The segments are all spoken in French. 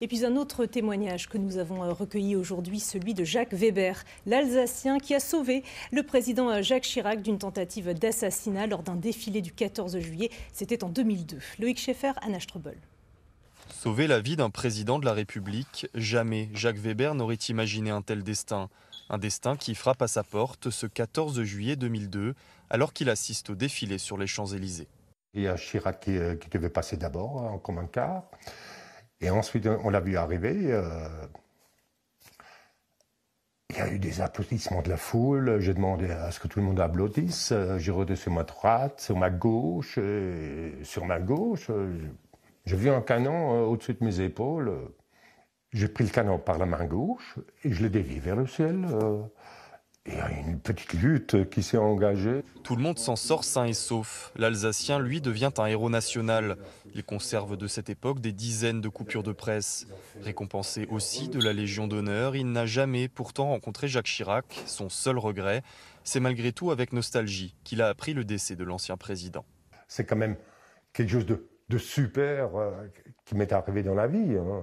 Et puis un autre témoignage que nous avons euh, recueilli aujourd'hui, celui de Jacques Weber, l'Alsacien qui a sauvé le président euh, Jacques Chirac d'une tentative d'assassinat lors d'un défilé du 14 juillet. C'était en 2002. Loïc Schaeffer, à Strobel. Sauver la vie d'un président de la République, jamais Jacques Weber n'aurait imaginé un tel destin. Un destin qui frappe à sa porte ce 14 juillet 2002, alors qu'il assiste au défilé sur les Champs-Élysées. Il y a Chirac qui, euh, devait passer d'abord, en hein, commun car. Et ensuite, on l'a vu arriver. Euh, il y a eu des applaudissements de la foule. J'ai demandé à ce que tout le monde applaudisse. Euh, j'ai regardé sur ma droite, sur ma gauche, sur ma gauche. Euh, j'ai vu un canon au-dessus de mes épaules. J'ai pris le canon par la main gauche et je l'ai dévié vers le ciel. Il y a une petite lutte qui s'est engagée. Tout le monde s'en sort sain et sauf. L'Alsacien, lui, devient un héros national. Il conserve de cette époque des dizaines de coupures de presse. Récompensé aussi de la Légion d'honneur, il n'a jamais pourtant rencontré Jacques Chirac. Son seul regret, c'est malgré tout avec nostalgie qu'il a appris le décès de l'ancien président. C'est quand même quelque chose de, super euh, qui m'est arrivé dans la vie. Hein.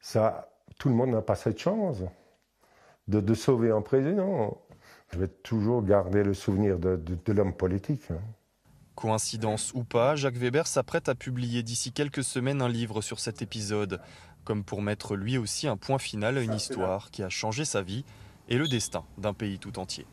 Ça, tout le monde n'a pas cette chance de, sauver un président. Je vais toujours garder le souvenir de l'homme politique. Hein. Coïncidence ou pas, Jacques Weber s'apprête à publier d'ici quelques semaines un livre sur cet épisode, comme pour mettre lui aussi un point final à une histoire qui a changé sa vie et le destin d'un pays tout entier.